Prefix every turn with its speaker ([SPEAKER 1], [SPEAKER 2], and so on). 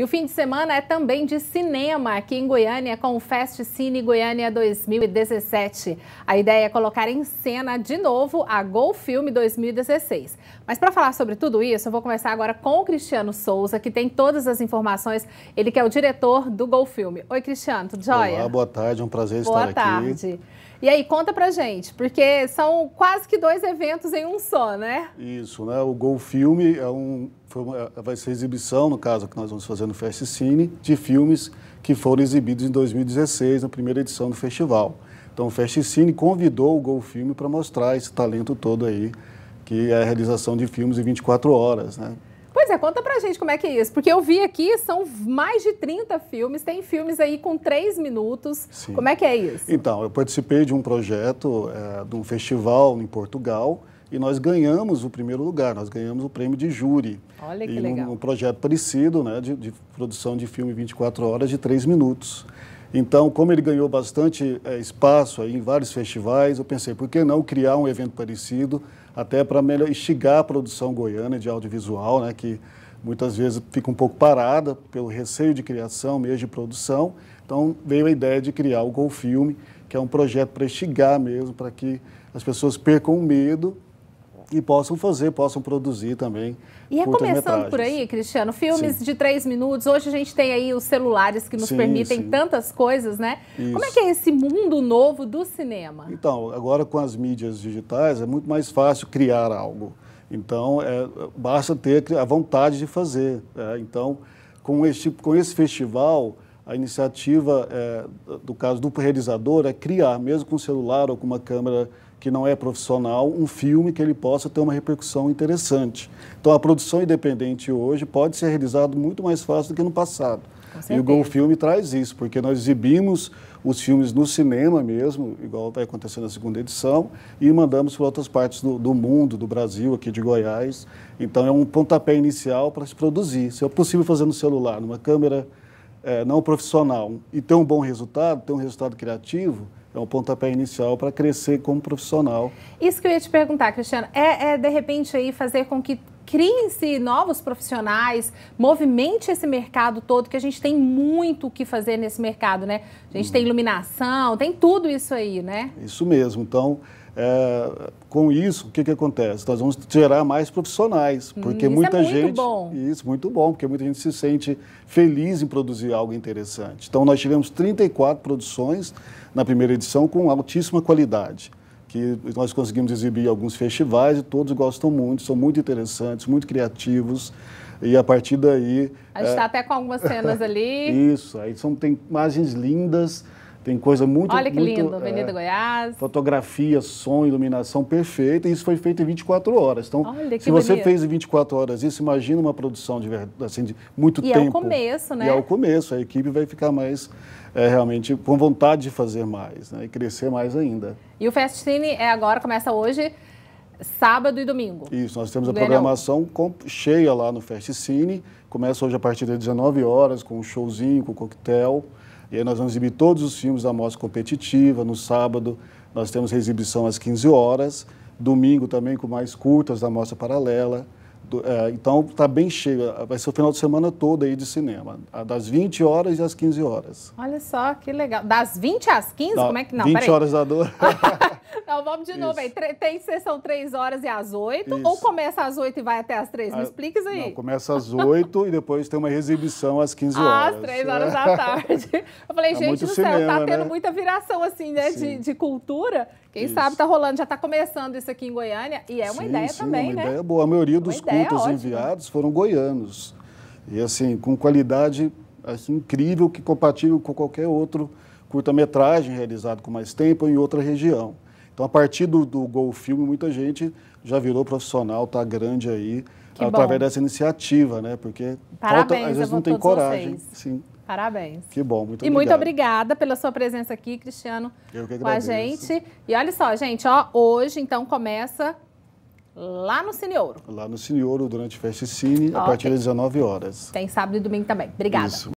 [SPEAKER 1] E o fim de semana é também de cinema aqui em Goiânia com o Fest Cine Goiânia 2017. A ideia é colocar em cena de novo a Gol Filme 2016. Mas para falar sobre tudo isso, eu vou começar agora com o Cristiano Souza, que tem todas as informações. Ele que é o diretor do Gol Filme. Oi, Cristiano, tudo jóia? Olá, boa
[SPEAKER 2] tarde, é um prazer boa estar tarde. aqui. Boa tarde.
[SPEAKER 1] E aí, conta pra gente, porque são quase que dois eventos em um só, né?
[SPEAKER 2] Isso, né? O Gol Filme é um uma, eh, vai ser exibição, no caso, que nós vamos fazer no Fast Cine, de filmes que foram exibidos em 2016, na primeira edição do festival. Então, o Fast Cine convidou o Gol Filme para mostrar esse talento todo aí, que é a realização de filmes em 24 horas, né?
[SPEAKER 1] Pois é, conta pra gente como é que é isso, porque eu vi aqui, são mais de 30 filmes, tem filmes aí com 3 minutos, Sim. como é
[SPEAKER 2] que é isso? Então, eu participei de um projeto, é, de um festival em Portugal, e nós ganhamos o primeiro lugar, nós ganhamos o prêmio de júri. Olha que e legal. Um, um projeto parecido, né, de, de, produção de filme 24 horas de 3 minutos. Então, como ele ganhou bastante é, espaço aí em vários festivais, eu pensei, por que não criar um evento parecido, até para melhor instigar a produção goiana de audiovisual, né, que muitas vezes fica um pouco parada pelo receio de criação, mesmo de produção. Então, veio a ideia de criar o Golfilme, que é um projeto para instigar mesmo, para que as pessoas percam o medo e possam fazer, possam produzir também. E é começando por
[SPEAKER 1] aí, Cristiano, filmes sim. de três minutos. Hoje a gente tem aí os celulares que nos sim, permitem sim. tantas coisas, né? Isso. Como é que é esse mundo novo do cinema?
[SPEAKER 2] Então, agora com as mídias digitais é muito mais fácil criar algo. Então, é, basta ter a vontade de fazer. É, então, com esse, com esse festival a iniciativa é, do caso do realizador é criar, mesmo com um celular ou com uma câmera que não é profissional, um filme que ele possa ter uma repercussão interessante. Então, a produção independente hoje pode ser realizada muito mais fácil do que no passado. E o Gol Filme traz isso, porque nós exibimos os filmes no cinema mesmo, igual vai acontecendo na segunda edição, e mandamos para outras partes do, do, mundo, do Brasil, aqui de Goiás. Então, é um pontapé inicial para se produzir. Se é possível fazer no celular, numa câmera é, não profissional e ter um bom resultado, ter um resultado criativo, é um pontapé inicial para crescer como profissional.
[SPEAKER 1] Isso que eu ia te perguntar, Cristiano, é, é de repente aí fazer com que crie-se novos profissionais, movimente esse mercado todo, que a gente tem muito o que fazer nesse mercado, né? A gente hum. tem uhum. iluminação, tem tudo isso aí, né?
[SPEAKER 2] Isso mesmo. Então, é, com isso, o que, que acontece? Nós vamos gerar mais profissionais, hum, porque isso é muita é muito gente. Bom. Isso, muito bom, porque muita gente se sente feliz em produzir algo interessante. Então, nós tivemos 34 produções na primeira edição com altíssima qualidade que nós conseguimos exibir alguns festivais e todos gostam muito, são muito interessantes, muito criativos. E a partir daí. A gente está é... até
[SPEAKER 1] com algumas cenas ali.
[SPEAKER 2] Isso, aí são, tem imagens lindas. Tem coisa muito... Olha que muito, lindo, é, Avenida é,
[SPEAKER 1] Goiás.
[SPEAKER 2] Fotografia, som, iluminação perfeita. E isso foi feito em 24 horas. Então, Olha, se você fez em 24 horas isso, imagina uma produção de, assim, de muito e tempo. E é o começo, né? E é o começo. A equipe vai ficar mais, é, realmente, com vontade de fazer mais né? e crescer mais ainda.
[SPEAKER 1] E o cine é agora, começa hoje sábado e domingo.
[SPEAKER 2] Isso, nós temos a programação com, cheia lá no Fest Cine. Começa hoje a partir das 19 horas, com um showzinho, com um coquetel. E aí nós vamos exibir todos os filmes da Mostra Competitiva. No sábado nós temos exibição às 15 horas. Domingo também com mais curtas da Mostra Paralela. Do, é, então está bem cheio, vai ser o final de semana todo aí de cinema, das 20 horas e às 15 horas.
[SPEAKER 1] Olha só que legal. Das 20 às 15? Da, Como é que não? 20 peraí. horas da
[SPEAKER 2] dor.
[SPEAKER 1] Não, vamos de isso. novo aí. Tem sessão 3 horas e às 8? Ou começa às 8 e vai até às 3? Me ah, explica isso aí. Não,
[SPEAKER 2] começa às 8 e depois tem uma exibição às 15 ah, horas. Às 3 é. horas da tarde.
[SPEAKER 1] Eu falei, é gente do tá cinema, né? tendo muita viração assim, né? De, de, cultura. Quem isso. sabe tá rolando, já tá começando isso aqui em Goiânia. E é uma sim, ideia sim, também, uma né? Ideia boa.
[SPEAKER 2] A maioria dos uma cultos enviados foram goianos. E assim, com qualidade assim, incrível que compatível com qualquer outro curta-metragem realizado com mais tempo em outra região. Então, a partir do, do Gol Filme, muita gente já virou profissional, está grande aí,
[SPEAKER 1] que através bom. dessa
[SPEAKER 2] iniciativa, né? Porque
[SPEAKER 1] falta, às vezes não tem coragem. Vocês. Sim. Parabéns.
[SPEAKER 2] Que bom, muito obrigado. E muito
[SPEAKER 1] obrigada pela sua presença aqui, Cristiano,
[SPEAKER 2] Eu que com a gente.
[SPEAKER 1] E olha só, gente, ó, hoje então começa lá no Cine Ouro.
[SPEAKER 2] Lá no Cine Ouro, durante Festa Cine, okay. a partir das 19 horas.
[SPEAKER 1] Tem sábado e domingo também. Obrigada. Isso.